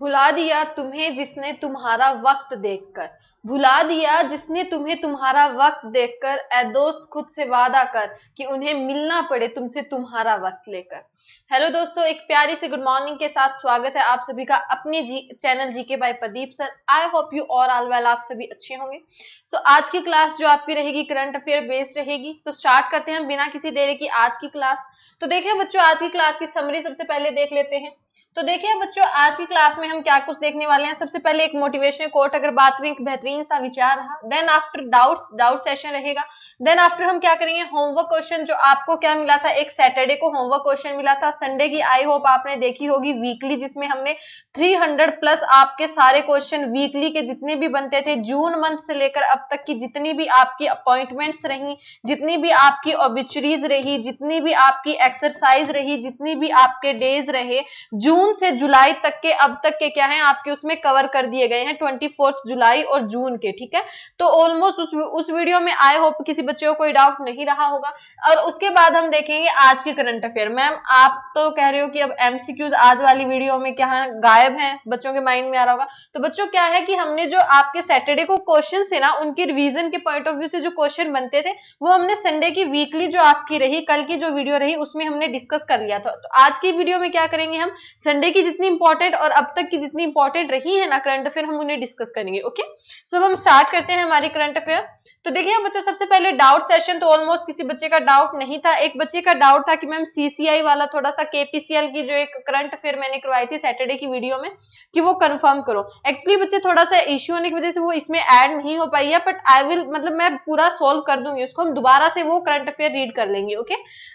भुला दिया तुम्हें जिसने तुम्हारा वक्त देखकर भुला दिया जिसने तुम्हें तुम्हारा वक्त देखकर ए दोस्त खुद से वादा कर कि उन्हें मिलना पड़े तुमसे तुम्हारा वक्त लेकर हेलो दोस्तों एक प्यारी से गुड मॉर्निंग के साथ स्वागत है आप सभी का अपने G channel GK by Pradeep sir I hope you और आल वेल आप सभी अच्छे होंगे सो so, आज की क्लास जो आपकी रहेगी करंट अफेयर बेस्ड रहेगी सो so, स्टार्ट करते हैं बिना किसी देरी की आज की क्लास तो देखें बच्चों आज की क्लास की समरी सबसे पहले देख लेते हैं तो देखिए बच्चों आज की क्लास में हम क्या कुछ देखने वाले हैं सबसे पहले एक मोटिवेशनल कोट अगर बात करें बेहतरीन सा विचार रहा then after doubts doubt session रहेगा देन आफ्टर हम क्या करेंगे होमवर्क क्वेश्चन जो आपको क्या मिला था एक सैटरडे को होमवर्क क्वेश्चन मिला था संडे की आई होप आपने देखी होगी वीकली जिसमें हमने 300 प्लस आपके सारे क्वेश्चन वीकली के जितने भी बनते थे जून मंथ से लेकर अब तक की जितनी भी आपकी अपॉइंटमेंट्स रही जितनी भी आपकी ऑबिचरीज रही जितनी भी आपकी एक्सरसाइज रही जितनी भी आपके डेज रहे जून जून से जुलाई तक के अब तक के क्या है आपके उसमें कवर कर दिए गए हैं ट्वेंटी जुलाई और जून के ठीक है तो ऑलमोस्ट उस, उस वीडियो में आई होप किसी बच्चे को कोई डाउट नहीं रहा होगा और उसके बाद हम देखेंगे आज के करंट अफेयर मैम आप तो कह रहे हो कि अब एमसीक्यूज आज वाली वीडियो में क्या है गायब है बच्चों के माइंड में आ रहा होगा तो बच्चों क्या है कि हमने जो आपके सैटरडे को क्वेश्चन थे ना उनके रिविजन के पॉइंट ऑफ व्यू से जो क्वेश्चन बनते थे वो हमने संडे की वीकली जो आपकी रही कल की जो वीडियो रही उसमें हमने डिस्कस कर लिया था तो आज की वीडियो में क्या करेंगे हम संडे संडे की जितनी इंपॉर्टेंट और अब तक की जितनी इंपॉर्टेंट रही है ना करंट अफेयर हम उन्हें डिस्कस करेंगे ओके सो अब हम स्टार्ट करते हैं हमारे करंट अफेयर तो देखिए बच्चों सबसे पहले डाउट सेशन तो ऑलमोस्ट किसी बच्चे का डाउट नहीं था एक बच्चे का डाउट था कि मैम सीसीआई वाला थोड़ा सा केपीसीएल की जो एक करंट अफेयर मैंने करवाई थी सैटरडे की वीडियो में कि वो कंफर्म करो एक्चुअली बच्चे थोड़ा सा इश्यू होने की वजह से वो इसमें ऐड नहीं हो पाई है बट आई विल मतलब मैं पूरा सोल्व कर दूंगी उसको हम दोबारा से वो करंट अफेयर रीड कर लेंगे ओके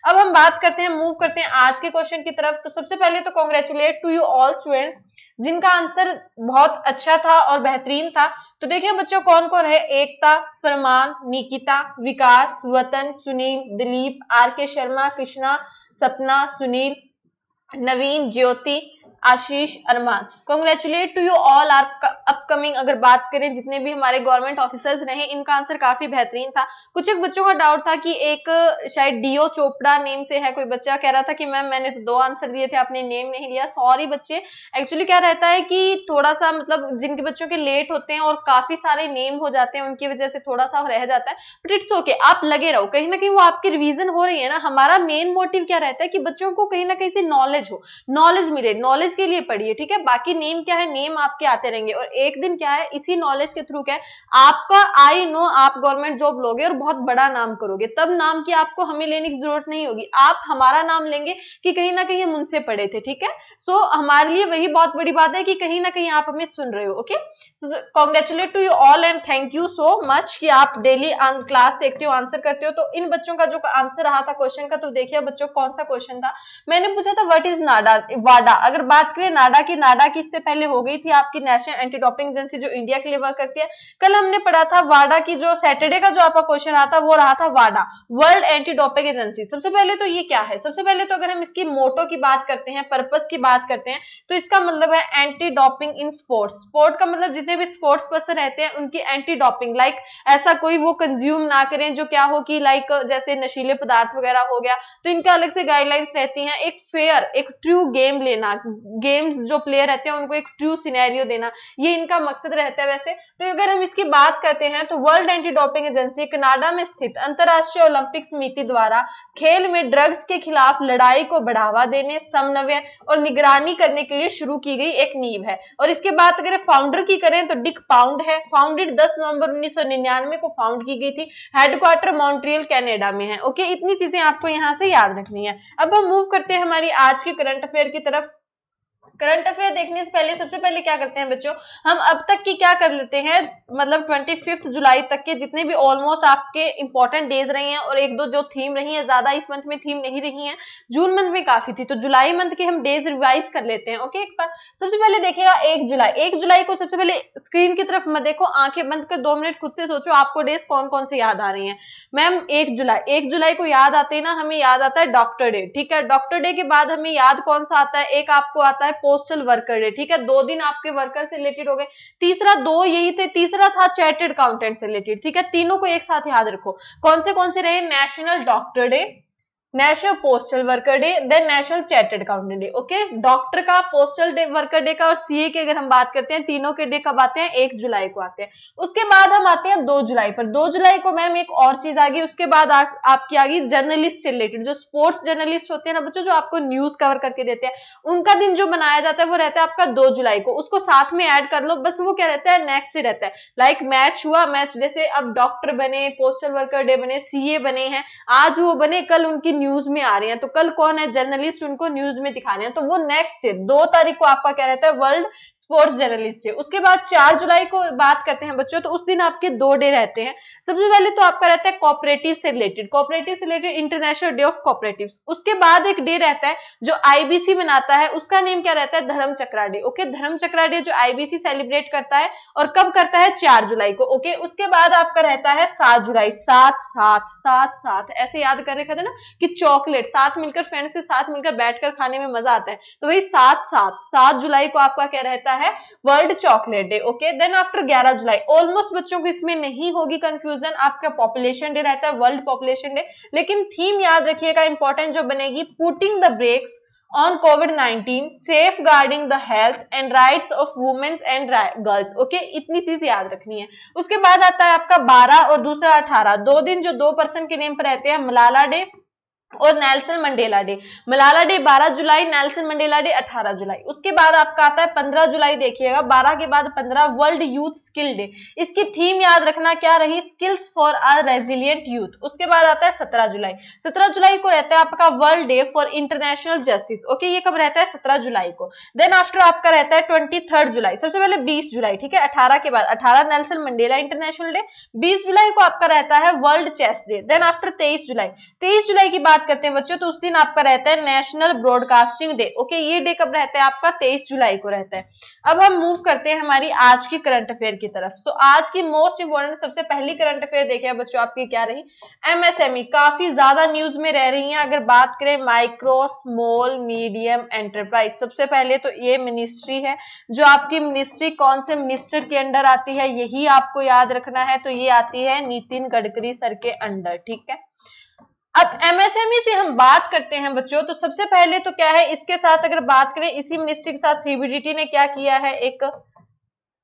अब हम बात करते हैं मूव करते हैं आज के क्वेश्चन की तरफ तो सबसे पहले तो congratulate congratulate to you all students जिनका आंसर बहुत अच्छा था और बेहतरीन था तो देखिए बच्चों कौन कौन है एकता फरमान निकिता विकास वतन सुनील दिलीप आर के Sharma Krishna Sapna Sunil Naveen Jyoti Ashish Arman congratulate to you all are upcoming अगर बात करें जितने भी हमारे गवर्नमेंट ऑफिसर्स रहे इनका आंसर काफी बेहतरीन था कुछ एक बच्चों का डाउट था कि एक शायद डीओ चोपड़ा नेम से है कोई बच्चा कह रहा था कि मैम मैंने तो दो आंसर दिए थे आपने नेम नहीं लिया सॉरी बच्चे एक्चुअली क्या रहता है कि थोड़ा सा मतलब जिनके बच्चों के लेट होते हैं और काफी सारे नेम हो जाते हैं उनकी वजह से थोड़ा सा रह जाता है बट इट्स ओके आप लगे रहो कहीं ना कहीं वो आपकी रिविजन हो रही है ना हमारा मेन मोटिव क्या रहता है कि बच्चों को कहीं ना कहीं से नॉलेज हो नॉलेज मिले नॉलेज नॉलेज के लिए पढ़िए ठीक है बाकी नेम क्या है नेम आपके आते रहेंगे और एक दिन क्या है इसी नॉलेज के थ्रू क्या है आपका आई नो आप गवर्नमेंट जॉब लोगे और बहुत बड़ा नाम करोगे तब नाम की आपको हमें लेने की जरूरत नहीं होगी आप हमारा नाम लेंगे कि कहीं ना कहीं हम उनसे पढ़े थे ठीक है सो so, हमारे लिए वही बहुत बड़ी बात है कि कहीं ना कहीं आप हमें सुन रहे हो okay congratulate to you all and thank you so much कि आप डेली क्लास देखते हो आंसर करते हो तो इन बच्चों का जो आंसर रहा था क्वेश्चन का तो देखिए बच्चों कौन सा क्वेश्चन था मैंने पूछा था वट इज नाडा वाडा अगर बात बात करें नाडा की नाडा की इससे पहले हो गई थी आपकी नेशनल एंटी डॉपिंग एजेंसी जो इंडिया के लिए वर्क करती है कल हमने पढ़ा था वाडा की जो सैटरडे का जो आपका क्वेश्चन रहा था वो रहा था वाडा वर्ल्ड एंटी डॉपिंग एजेंसी सबसे पहले तो ये क्या है सबसे पहले तो अगर हम इसकी मोटो की बात करते हैं पर्पज की बात करते हैं तो इसका मतलब है anti doping in sports sport का मतलब जितने भी स्पोर्ट्स पर्सन रहते हैं उनकी एंटी डॉपिंग लाइक ऐसा कोई वो कंज्यूम ना करें जो क्या हो कि लाइक जैसे नशीले पदार्थ वगैरह हो गया तो इनका अलग से गाइडलाइंस रहती हैं एक फेयर एक ट्रू गेम लेना गेम्स जो प्लेयर रहते हैं उनको एक ट्रू सिनेरियो देना ये इनका मकसद रहता है वैसे तो अगर हम इसकी बात करते हैं तो world anti doping agency Canada में स्थित अंतरराष्ट्रीय ओलंपिक समिति द्वारा खेल में ड्रग्स के खिलाफ लड़ाई को बढ़ावा देने समन्वय और निगरानी करने के लिए शुरू की गई एक नींव है और इसके बाद अगर फाउंडर की करें तो डिक पाउंड है फाउंडेड दस नवंबर उन्नीस को फाउंड की गई थी हेडक्वार्टर मॉन्ट्रियल कैनेडा में है ओके इतनी चीजें आपको यहाँ से याद रखनी है अब हम मूव करते हैं हमारी आज के करंट अफेयर की तरफ करंट अफेयर देखने से पहले सबसे पहले क्या करते हैं बच्चों हम अब तक की क्या कर लेते हैं मतलब ट्वेंटी जुलाई तक के जितने भी ऑलमोस्ट आपके इंपॉर्टेंट डेज रहे हैं और एक दो जो थीम रही है ज्यादा इस मंथ में थीम नहीं रही है जून मंथ में काफी थी तो जुलाई मंथ के हम डेज रिवाइज कर लेते हैं ओके एक बार सबसे पहले देखेगा एक जुलाई एक जुलाई को सबसे पहले स्क्रीन की तरफ मैं देखो आंखें बंद कर दो मिनट खुद से सोचो आपको डेज कौन कौन से याद आ रहे हैं मैम एक जुलाई एक जुलाई को याद आते ही ना हमें याद आता है डॉक्टर डे ठीक है डॉक्टर डे के बाद हमें याद कौन सा आता है एक आपको आता है पोस्टल वर्कर डे ठीक है दो दिन आपके वर्कर से रिलेटेड हो गए तीसरा दो यही थे तीसरा था चार्टेड अकाउंटेंट से रिलेटेड ठीक है तीनों को एक साथ याद रखो कौन से कौन से रहे national doctor day national postal worker day then national chartered accountant day okay doctor का पोस्टल डे वर्कर डे का और सीए के अगर हम बात करते हैं तीनों के डे कब आते हैं एक जुलाई को आते हैं उसके बाद हम आते हैं दो जुलाई पर दो जुलाई को मैम एक और चीज आ गई उसके बाद आ, आपकी आ गई जर्नलिस्ट से रिलेटेड जो स्पोर्ट्स जर्नलिस्ट होते हैं ना बच्चों जो आपको न्यूज कवर करके देते हैं उनका दिन जो मनाया जाता है वो रहता है आपका दो जुलाई को उसको साथ में एड कर लो बस वो क्या रहता है नेक्स्ट से रहता है लाइक like मैच हुआ मैच जैसे अब डॉक्टर बने पोस्टल वर्कर डे बने सीए बने हैं आज वो बने कल उनकी न्यूज में आ रहे हैं तो कल कौन है जर्नलिस्ट उनको न्यूज में दिखा रहे हैं तो वो नेक्स्ट दो तारीख को आपका क्या रहता है वर्ल्ड स्पोर्ट्स जर्नलिस्ट है उसके बाद चार जुलाई को बात करते हैं बच्चों तो उस दिन आपके दो डे रहते हैं सबसे पहले तो आपका रहता है कॉपरेटिव से रिलेटेड कॉपरेटिव से related international day of cooperative उसके बाद एक डे रहता है जो आईबीसी मनाता है उसका नेम क्या रहता है धर्म Chakra day okay Dharma Chakra day जो आईबीसी सेलिब्रेट करता है और कब करता है चार जुलाई को ओके उसके बाद आपका रहता है सात जुलाई सात सात सात सात ऐसे याद कर रखा था ना कि चॉकलेट साथ मिलकर फ्रेंड्स के साथ मिलकर बैठकर खाने में मजा आता है तो वही सात सात सात जुलाई को आपका क्या रहता है है world chocolate day okay then after 11 जुलाई ऑलमोस्ट बच्चों को इसमें नहीं होगी कंफ्यूजन आपका पॉपुलेशन डे रहता है वर्ल्ड पॉपुलेशन डे लेकिन थीम याद रखिएगा इंपॉर्टेंट जो बनेगी putting the brakes on COVID-19, guarding the health and rights of womens and girls okay इतनी चीज याद रखनी है उसके बाद आता है आपका 12 और दूसरा 18 दो दिन जो दो पर्सन के नेम पर रहते हैं मलाला डे और Nelson Mandela day Malala day 12 जुलाई नेल्सन मंडेला डे 18 जुलाई उसके बाद आपका आता है 15 जुलाई देखिएगा 12 के बाद 15 वर्ल्ड यूथ स्किल डे इसकी थीम याद रखना क्या रही skills for are resilient youth उसके बाद आता है 17 जुलाई 17 जुलाई को रहता है आपका world day for international justice okay ये कब रहता है सत्रह जुलाई को देन आफ्टर आपका रहता है ट्वेंटी जुलाई सबसे पहले बीस जुलाई ठीक है अठारह के बाद अठारह नेल्सन मंडेला इंटरनेशनल डे बीस जुलाई को आपका रहता है world chess day then after तेईस जुलाई तेईस जुलाई की बात बात करते हैं बच्चों तो उस दिन आपका रहता है नेशनल ब्रॉडकास्टिंग डे ओके ये डे कब रहता है आपका तेईस जुलाई को रहता है अब हम मूव करते हैं हमारी आज की करंट अफेयर की तरफ सो so, आज की मोस्ट इंपॉर्टेंट सबसे पहली करंट अफेयर देखे बच्चों आपकी क्या रही एमएसएमई e, काफी ज्यादा न्यूज में रह रही है अगर बात करें माइक्रो स्मॉल मीडियम एंटरप्राइज सबसे पहले तो ये मिनिस्ट्री है जो आपकी मिनिस्ट्री कौन से मिनिस्टर के अंडर आती है यही आपको याद रखना है तो ये आती है नितिन गडकरी सर के अंडर ठीक है अब एमएसएमई e से हम बात करते हैं बच्चों तो सबसे पहले तो क्या है इसके साथ अगर बात करें इसी मिनिस्ट्री के साथ सीबीडीटी ने क्या किया है एक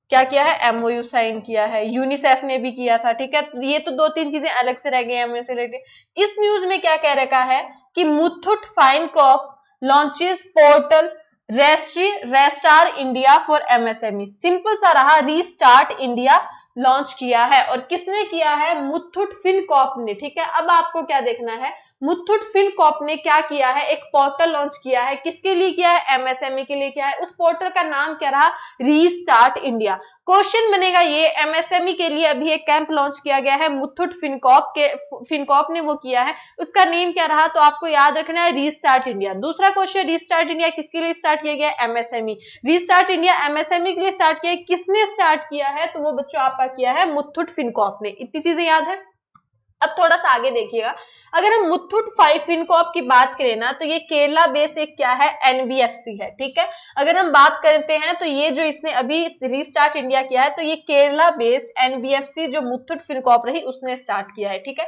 क्या किया है एमओयू साइन किया है यूनिसेफ ने भी किया था ठीक है तो ये तो दो तीन चीजें अलग से रह गई हैं e से रिलेटेड इस न्यूज में क्या कह रखा है कि Muthoot FinCorp launches portal रेस्ट्री restart India for MSME simple सा रहा रीस्टार्ट इंडिया लॉन्च किया है और किसने किया है मुथुट फिनकॉप ने ठीक है अब आपको क्या देखना है मुथुट फिनकॉप ने क्या किया है एक पोर्टल लॉन्च किया है किसके लिए किया है एमएसएमई e के लिए किया है उस पोर्टल का नाम क्या रहा रीस्टार्ट इंडिया क्वेश्चन बनेगा ये एमएसएमई e के लिए अभी एक कैंप लॉन्च किया गया है मुथुट फिनकॉप के फिनकॉप ने वो किया है उसका नेम क्या रहा तो आपको याद रखना है रीस्टार्ट इंडिया दूसरा क्वेश्चन रीस्टार्ट इंडिया किसके लिए स्टार्ट किया गया एमएसएमई रीस्टार्ट इंडिया एमएसएमई के लिए स्टार्ट किया किसने स्टार्ट किया है तो वो बच्चों आपका किया है मुथुट फिनकॉप ने इतनी चीजें याद है अब थोड़ा सा आगे देखिएगा अगर हम मुथुट फाइव को आपकी बात करें ना तो ये केरला बेस एक क्या है एनबीएफसी है ठीक है अगर हम बात करते हैं तो ये जो इसने अभी रिस्टार्ट इंडिया किया है तो ये केरला बेस्ड एनबीएफसी जो मुथुट फिनकॉप रही उसने स्टार्ट किया है ठीक है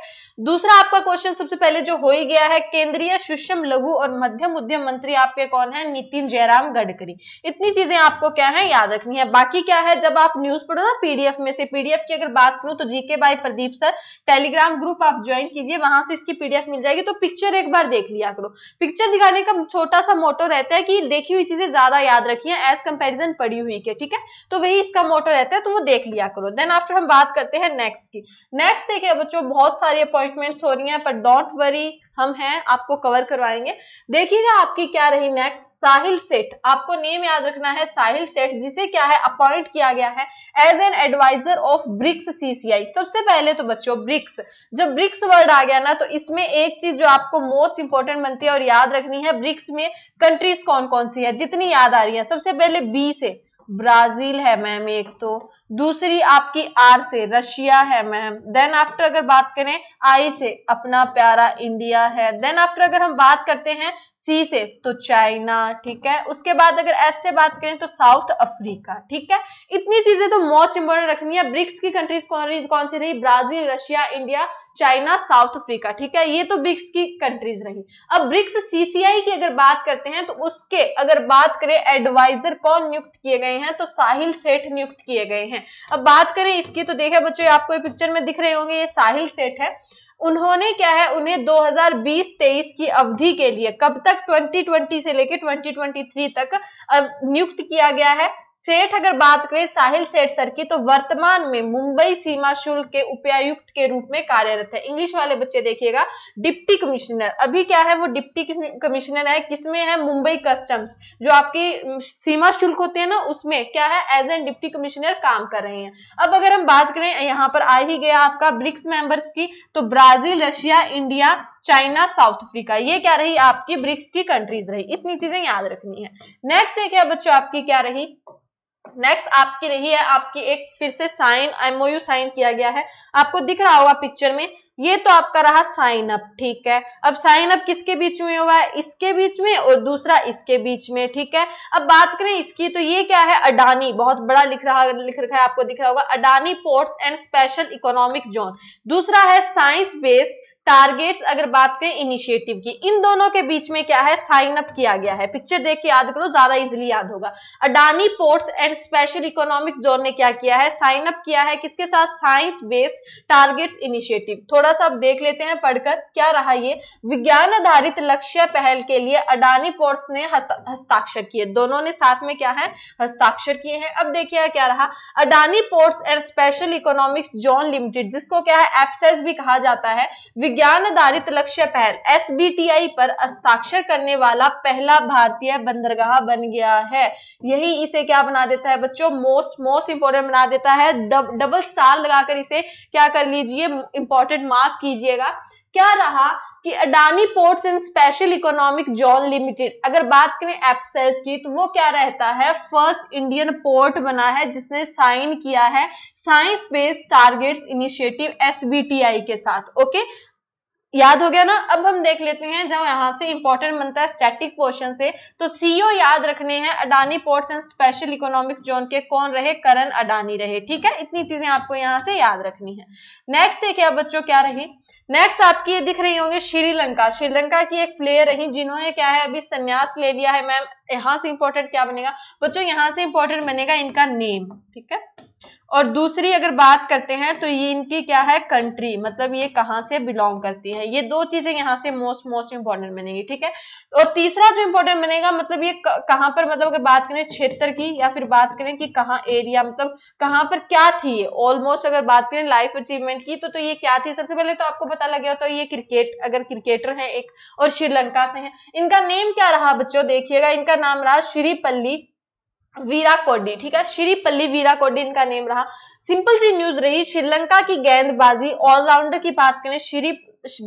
दूसरा आपका क्वेश्चन सबसे पहले जो हो ही गया है केंद्रीय सूक्ष्म लघु और मध्यम उद्यम मंत्री आपके कौन है नितिन जयराम गडकरी इतनी चीजें आपको क्या है याद रखनी है बाकी क्या है जब आप न्यूज पढ़ो ना पीडीएफ में से पीडीएफ की अगर बात करूं तो GK by Pradeep sir Telegram group आप ज्वाइन कीजिए वहां से इसकी पीडीएफ मिल जाएगी तो पिक्चर एक बार देख लिया करो पिक्चर दिखाने का छोटा सा मोटो रहता है कि देखी हुई चीजें ज्यादा याद रखी है एज कंपेरिजन पड़ी हुई के ठीक है तो वही इसका मोटो रहता है तो वो देख लिया करो देन आफ्टर हम बात करते हैं नेक्स्ट की नेक्स्ट देखिए बच्चों बहुत सारी अपॉइंटमेंट्स हो रही है पर डोंट वरी हम हैं आपको कवर करवाएंगे देखिएगा आपकी क्या रही नेक्स्ट साहिल सेठ आपको नेम याद रखना है साहिल सेठ जिसे क्या है अपॉइंट किया गया है as an advisor of BRICS CCI सबसे पहले तो बच्चों ब्रिक्स जब ब्रिक्स वर्ड आ गया ना तो इसमें एक चीज जो आपको मोस्ट इंपॉर्टेंट बनती है और याद रखनी है ब्रिक्स में कंट्रीज कौन कौन सी है जितनी याद आ रही है सबसे पहले बी से ब्राजील है मैम एक तो दूसरी आपकी आर से रशिया है मैम देन आफ्टर अगर बात करें आई से अपना प्यारा इंडिया है देन आफ्टर अगर हम बात करते हैं सी से तो चाइना ठीक है उसके बाद अगर एस से बात करें तो साउथ अफ्रीका ठीक है इतनी चीजें तो मोस्ट इंपोर्टेंट रखनी है ब्रिक्स की कंट्रीज कौन रही कौन सी रही Brazil Russia India China South Africa ठीक है ये तो ब्रिक्स की कंट्रीज रही अब ब्रिक्स सीसीआई की अगर बात करते हैं तो उसके अगर बात करें एडवाइजर कौन नियुक्त किए गए हैं तो साहिल सेठ नियुक्त किए गए हैं अब बात करें इसकी तो देखे बच्चों आपको पिक्चर में दिख रहे होंगे ये साहिल सेठ है उन्होंने क्या है उन्हें 2020-23 की अवधि के लिए कब तक 2020 से लेकर 2023 तक नियुक्त किया गया है सेठ अगर बात करें साहिल सेठ सर की तो वर्तमान में मुंबई सीमा शुल्क के उपायुक्त के रूप में कार्यरत है इंग्लिश वाले बच्चे देखिएगा डिप्टी कमिश्नर अभी क्या है वो डिप्टी कमिश्नर है किसमें है मुंबई कस्टम्स जो आपकी सीमा शुल्क होते हैं ना उसमें क्या है एज एन डिप्टी कमिश्नर काम कर रहे हैं अब अगर हम बात करें यहाँ पर आ ही गया आपका ब्रिक्स मेंबर्स की तो Brazil Russia India China South Africa ये क्या रही आपकी ब्रिक्स की कंट्रीज रही इतनी चीजें याद रखनी है नेक्स्ट एक है बच्चों आपकी क्या रही नेक्स्ट आपकी रही है आपकी एक फिर से साइन एमओयू साइन किया गया है आपको दिख रहा होगा पिक्चर में ये तो आपका रहा साइन अप ठीक है अब साइन अप किसके बीच में हुआ है इसके बीच में और दूसरा इसके बीच में ठीक है अब बात करें इसकी तो ये क्या है अडानी बहुत बड़ा लिख रहा लिख रखा है आपको दिख रहा होगा Adani ports and special economic zone दूसरा है साइंस बेस्ड टारगेट्स अगर बात करें इनिशिएटिव की इन दोनों के बीच में क्या है साइन अप किया गया है पिक्चर देख के याद करो ज्यादा इजिली याद होगा Adani ports and special economic zone ने क्या किया है साइन अप किया है किसके साथ साइंस बेस्ड टारगेट्स इनिशिएटिव थोड़ा सा आप देख लेते हैं पढ़कर क्या रहा ये विज्ञान आधारित लक्ष्य पहल के लिए अडानी पोर्ट्स ने हस्ताक्षर किए दोनों ने साथ में क्या है हस्ताक्षर किए हैं अब देखिए क्या रहा Adani ports and special economics zone limited जिसको क्या है एप्सेस भी कहा जाता है विज्ञान विज्ञान आधारित लक्ष्य पहल एस पर हस्ताक्षर करने वाला पहला भारतीय बंदरगाह बन गया है यही इसे क्या बना देता है बच्चों मोस्ट मोस्ट इंपोर्टेंट बना देता है दब, डबल साल लगाकर इसे क्या कर लीजिए इंपॉर्टेंट मार्क कीजिएगा क्या रहा कि Adani ports and special economic zone limited अगर बात करें एपसेस की तो वो क्या रहता है फर्स्ट इंडियन पोर्ट बना है जिसने साइन किया है science based targets initiative SBTI के साथ ओके याद हो गया ना अब हम देख लेते हैं जब यहाँ से इंपॉर्टेंट बनता है स्टैटिक पोर्शन से तो सीओ याद रखने हैं Adani ports and special economic zone के कौन रहे करण अडानी रहे ठीक है इतनी चीजें आपको यहाँ से याद रखनी है नेक्स्ट देखिए अब बच्चों क्या रही नेक्स्ट आपकी ये दिख रही होंगे श्रीलंका श्रीलंका की एक प्लेयर रही जिन्होंने क्या है अभी संन्यास ले लिया है मैम यहां से इंपॉर्टेंट क्या बनेगा बच्चों यहाँ से इंपॉर्टेंट बनेगा इनका नेम ठीक है और दूसरी अगर बात करते हैं तो ये इनकी क्या है कंट्री मतलब ये कहाँ से बिलोंग करती है ये दो चीजें यहाँ से मोस्ट मोस्ट इंपॉर्टेंट बनेगी ठीक है और तीसरा जो इंपॉर्टेंट बनेगा मतलब ये कहाँ पर मतलब अगर बात करें क्षेत्र की या फिर बात करें कि कहाँ एरिया मतलब कहाँ पर क्या थी ऑलमोस्ट अगर बात करें लाइफ अचीवमेंट की तो, तो ये क्या थी सबसे पहले तो आपको पता लग गया तो ये क्रिकेट अगर क्रिकेटर है एक और श्रीलंका से है इनका नेम क्या रहा बच्चों देखिएगा इनका नाम रहा श्रीपल्ली वीरा कोडी ठीक है श्रीपल्ली वीरा कोडी इनका नेम रहा सिंपल सी न्यूज रही श्रीलंका की गेंदबाजी ऑलराउंडर की बात करें श्री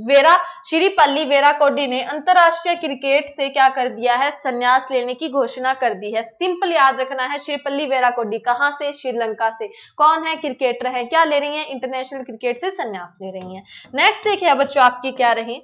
वेरा श्रीपल्ली वेरा कोडी ने अंतरराष्ट्रीय क्रिकेट से क्या कर दिया है संन्यास लेने की घोषणा कर दी है सिंपल याद रखना है श्रीपल्ली वेरा कोडी कहां से श्रीलंका से कौन है क्रिकेटर है क्या ले रही है इंटरनेशनल क्रिकेट से संन्यास ले रही है नेक्स्ट देखिए बच्चों आपकी क्या रही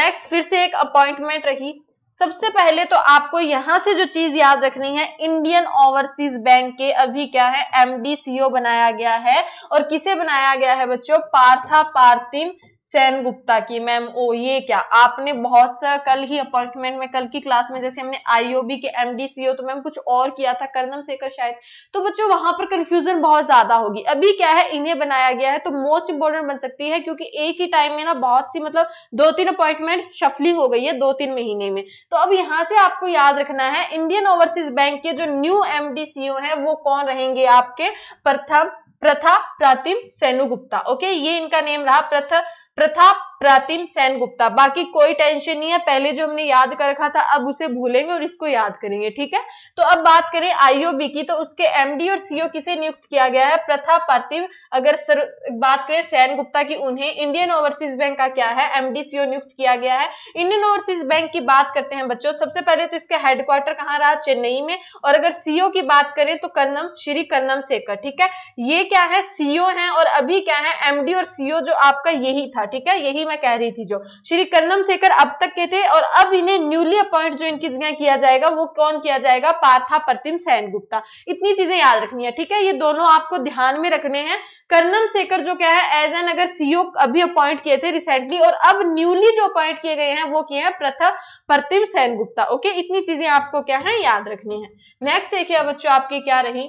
नेक्स्ट फिर से एक अपॉइंटमेंट रही सबसे पहले तो आपको यहां से जो चीज याद रखनी है इंडियन ओवरसीज बैंक के अभी क्या है एमडीसीओ बनाया गया है और किसे बनाया गया है बच्चों पार्था पार्थिम सेन गुप्ता की मैम ओ ये क्या आपने बहुत सा कल ही अपॉइंटमेंट में कल की क्लास में जैसे हमने आईओबी के एमडीसीओ तो मैम कुछ और किया था कर्नम शेखर शायद तो बच्चों वहां पर कंफ्यूजन बहुत ज्यादा होगी अभी क्या है इन्हें बनाया गया है तो मोस्ट इंपॉर्टेंट बन सकती है क्योंकि एक ही टाइम में ना बहुत सी मतलब दो तीन अपॉइंटमेंट शफलिंग हो गई है दो तीन महीने में तो अब यहाँ से आपको याद रखना है इंडियन ओवरसीज बैंक के जो न्यू ओ है वो कौन रहेंगे आपके प्रथम प्रथा प्रातिम सेनु गुप्ता ओके ये इनका नेम रहा प्रथ प्रताप प्रतिम सेन गुप्ता बाकी कोई टेंशन नहीं है पहले जो हमने याद कर रखा था अब उसे भूलेंगे और इसको याद करेंगे ठीक है तो अब बात करें आईओबी की तो उसके एमडी और सीओ किसे नियुक्त किया गया है प्रथा प्रतिम अगर सर, बात करें सैन गुप्ता की उन्हें इंडियन ओवरसीज बैंक का क्या है एमडी सीओ नियुक्त किया गया है इंडियन ओवरसीज बैंक की बात करते हैं बच्चों सबसे पहले तो इसका हेडक्वार्टर कहां रहा चेन्नई में और अगर सीओ की बात करें तो कर्नम श्री कर्नम शेखर ठीक है ये क्या है सीओ है और अभी क्या है एमडी और सीओ जो आपका यही था ठीक है यही मैं कह रही थी जो श्री कर्णम शेखर अब तक के थे और अब इन्हें न्यूली अपॉइंट जो इनकी जगह किया जाएगा वो कौन किया जाएगा पार्था प्रतिम सैन गुप्ता इतनी चीजें याद रखनी है ठीक है ये दोनों आपको ध्यान में रखने हैं कर्णम शेखर जो क्या है एज एन अगर सीईओ अभी अपॉइंट किए थे रिसेंटली और अब न्यूली जो अपॉइंट किए गए हैं वो किए हैं प्रथम प्रतिम सेन गुप्ता ओके इतनी चीजें आपको क्या है याद रखनी है नेक्स्ट देखिए बच्चों आपकी क्या रही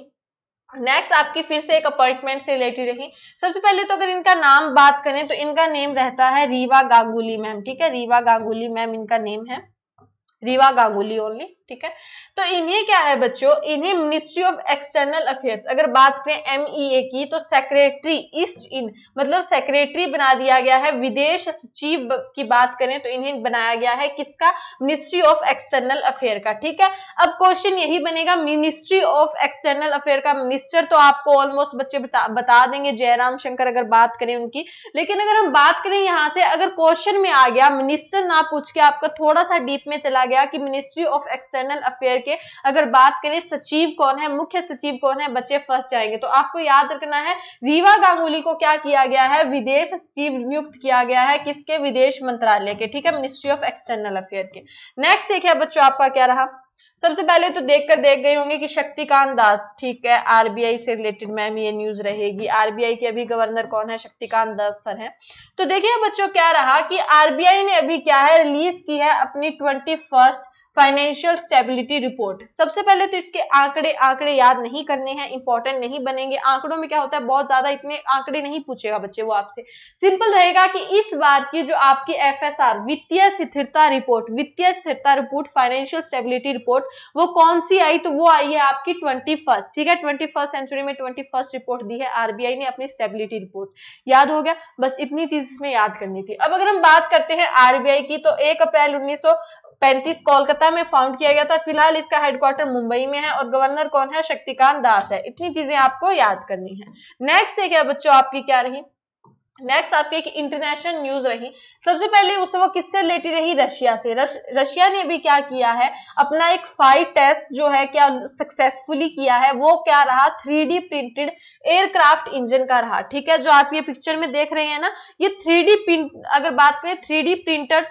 नेक्स्ट आपकी फिर से एक अपॉइंटमेंट से रिलेटेड रही सबसे पहले तो अगर इनका नाम बात करें तो इनका नेम रहता है रीवा गांगुली मैम ठीक है रीवा गांगुली मैम इनका नेम है रीवा गांगुली ओनली ठीक है तो इन्हें क्या है बच्चों इन्हें मिनिस्ट्री ऑफ एक्सटर्नल अफेयर्स अगर बात करें एमईए e की तो सेक्रेटरी ईस्ट इन मतलब सेक्रेटरी बना दिया गया है विदेश सचिव की बात करें तो इन्हें बनाया गया है किसका मिनिस्ट्री ऑफ एक्सटर्नल अफेयर का ठीक है अब क्वेश्चन यही बनेगा मिनिस्ट्री ऑफ एक्सटर्नल अफेयर का मिनिस्टर तो आपको ऑलमोस्ट बच्चे बता, बता देंगे जयराम शंकर अगर बात करें उनकी लेकिन अगर हम बात करें यहां से अगर क्वेश्चन में आ गया मिनिस्टर ना पूछ के आपका थोड़ा सा डीप में चला गया कि ministry of external external affair के अगर बात करें सचिव कौन है मुख्य सचिव कौन है बच्चे फंस जाएंगे तो आपको याद रखना है रीवा गांगुली को क्या किया गया है विदेश सचिव नियुक्त किया गया है किसके विदेश मंत्रालय के ठीक है मिनिस्ट्री ऑफ एक्सटर्नल अफेयर के नेक्स्ट देखिए बच्चों आपका क्या रहा सबसे पहले तो देखकर देख गए होंगे कि शक्तिकांत दास ठीक है आरबीआई से रिलेटेड मैम ये न्यूज रहेगी आरबीआई के अभी गवर्नर कौन है शक्तिकांत दास सर हैं तो देखिए बच्चों क्या रहा कि आरबीआई ने अभी क्या है रिलीज की है अपनी twenty first financial stability report सबसे पहले तो इसके आंकड़े आंकड़े याद नहीं करने हैं इंपॉर्टेंट नहीं बनेंगे आंकड़ों में क्या होता है बहुत ज्यादा इतने आंकड़े नहीं पूछेगा बच्चे वो आपसे सिंपल रहेगा कि इस बार की जो आपकी एफ वित्तीय स्थिरता रिपोर्ट वित्तीय स्थिरता रिपोर्ट फाइनेंशियल स्टेबिलिटी रिपोर्ट वो कौन सी आई तो वो आई है आपकी ट्वेंटी ठीक है ट्वेंटी सेंचुरी में ट्वेंटी रिपोर्ट दी है आरबीआई ने अपनी स्टेबिलिटी रिपोर्ट याद हो गया बस इतनी चीज इसमें याद करनी थी अब अगर हम बात करते हैं आरबीआई की तो एक अप्रैल उन्नीस पैंतीस कोलकाता में फाउंड किया गया था फिलहाल इसका हेडक्वार्टर मुंबई में है और गवर्नर कौन है शक्तिकांत दास है इतनी चीजें आपको याद करनी है नेक्स्ट देखिए बच्चों आपकी क्या रही नेक्स्ट आपकी एक इंटरनेशनल न्यूज रही सबसे पहले उस वो किससे रिलेटेड रही रशिया से रश, रशिया ने भी क्या किया है अपना एक फाइट टेस्ट जो है क्या सक्सेसफुली किया है वो क्या रहा थ्री प्रिंटेड एयरक्राफ्ट इंजन का रहा ठीक है जो आप ये पिक्चर में देख रहे हैं ना ये थ्री प्रिंट अगर बात करें थ्री प्रिंटेड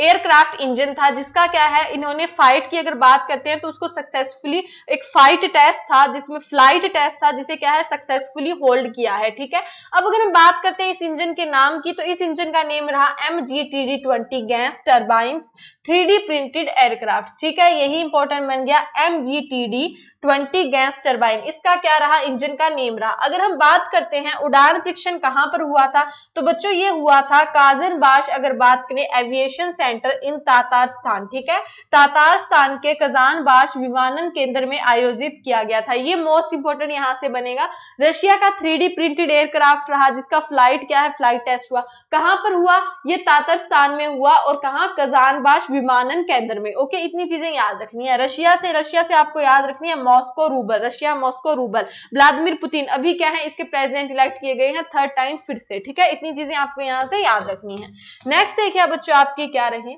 एयरक्राफ्ट इंजन था जिसका क्या है इन्होंने फाइट की अगर बात करते हैं तो उसको सक्सेसफुली एक फाइट टेस्ट था जिसमें फ्लाइट टेस्ट था जिसे क्या है सक्सेसफुली होल्ड किया है ठीक है अब अगर हम बात करते हैं इस इंजन के नाम की तो इस इंजन का नेम रहा M G T D twenty gas turbines three printed aircraft ठीक है यही इंपॉर्टेंट बन गया M G T D twenty gas turbine इसका क्या रहा इंजन का नेम रहा अगर हम बात करते हैं उड़ान परीक्षण कहां पर हुआ था तो बच्चों ये हुआ था काजन बाश अगर बात करें एविएशन सेंटर इन तातारस्तान ठीक है तातारस्तान के कजान बाश विमानन केंद्र में आयोजित किया गया था ये मोस्ट इंपोर्टेंट यहां से बनेगा रशिया का थ्री प्रिंटेड एयरक्राफ्ट रहा जिसका फ्लाइट क्या है फ्लाइट टेस्ट हुआ कहां पर हुआ ये तातरस्तान में हुआ और कहा कजान बाश विमानन केंद्र में ओके इतनी चीजें याद रखनी है रशिया से रशिया से आपको याद रखनी है Moscow rouble Russia Moscow rouble Vladimir Putin अभी क्या है इसके प्रेसिडेंट इलेक्ट किए गए हैं थर्ड टाइम फिर से ठीक है इतनी चीजें आपको यहां से याद रखनी है नेक्स्ट देखिए बच्चों आपकी क्या रहे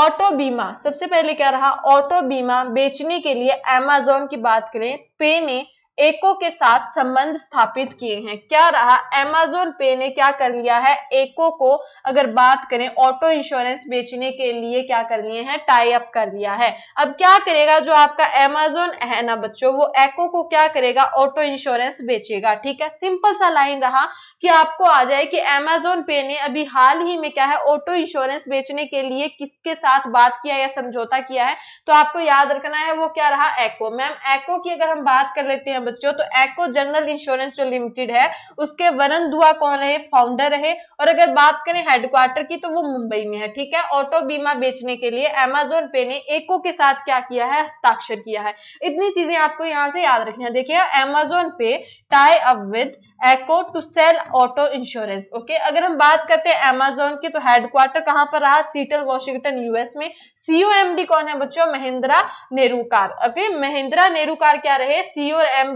ऑटो बीमा सबसे पहले क्या रहा ऑटो बीमा बेचने के लिए एमेजोन की बात करें पे ने एको के साथ संबंध स्थापित किए हैं क्या रहा एमेजोन पे ने क्या कर लिया है एको को अगर बात करें ऑटो इंश्योरेंस बेचने के लिए क्या कर लिए हैं टाई अप कर लिया है अब क्या करेगा जो आपका एमेजोन है ना बच्चों वो एको को क्या करेगा ऑटो इंश्योरेंस बेचेगा ठीक है सिंपल सा लाइन रहा कि आपको आ जाए कि अमेजोन पे ने अभी हाल ही में क्या है ऑटो इंश्योरेंस बेचने के लिए किसके साथ बात किया या समझौता किया है तो आपको याद रखना है वो क्या रहा एको मैम एको की अगर हम बात कर लेते हैं बच्चों तो एको जनरल इंश्योरेंस जो लिमिटेड है उसके वरन दुआ कौन रहे फाउंडर रहे और अगर बात करें हेडक्वार्टर की तो वो मुंबई में है ठीक है ऑटो बीमा बेचने के लिए एमेजोन पे ने एको के साथ क्या किया है हस्ताक्षर किया है इतनी चीजें आपको यहाँ से याद रखनी है देखिए एमेजोन पे tie up with Acko to sell auto insurance okay अगर हम बात करते हैं एमेजोन की तो हेडक्वार्टर कहां पर रहा सीटल वॉशिंगटन यूएस में सीओ डी कौन है बच्चों महिंद्रा नेहरूकार ओके महिंद्रा नेहरूकार क्या रहे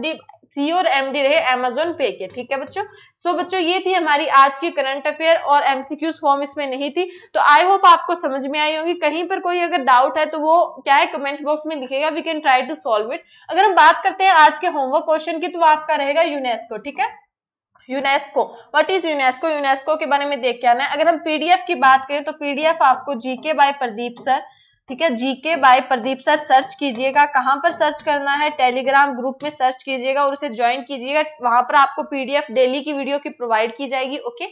डी सी और एमडी रहे एमेजोन पे के ठीक है बच्चों सो so, बच्चों ये थी हमारी आज की करंट अफेयर और एमसीक्यूज फॉर्म इसमें नहीं थी तो आई होप आपको समझ में आई होगी कहीं पर कोई अगर डाउट है तो वो क्या है कमेंट बॉक्स में लिखेगा we can try to solve it अगर हम बात करते हैं आज के होमवर्क क्वेश्चन की तो आपका रहेगा यूनेस्को ठीक है UNESCO what is UNESCO UNESCO के बारे में देख के आना है अगर हम पीडीएफ की बात करें तो पीडीएफ आपको जीके बाय प्रदीप सर ठीक है GK by Pradeep sir search कीजिएगा कहाँ पर सर्च करना है टेलीग्राम ग्रुप में सर्च कीजिएगा और उसे ज्वाइन कीजिएगा वहां पर आपको पीडीएफ डेली की वीडियो की प्रोवाइड की जाएगी ओके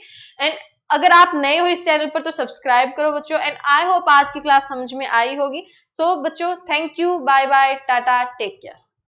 एंड अगर आप नए हो इस चैनल पर तो सब्सक्राइब करो बच्चों एंड आई होप आज की क्लास समझ में आई होगी सो so, बच्चों thank you bye bye tata take care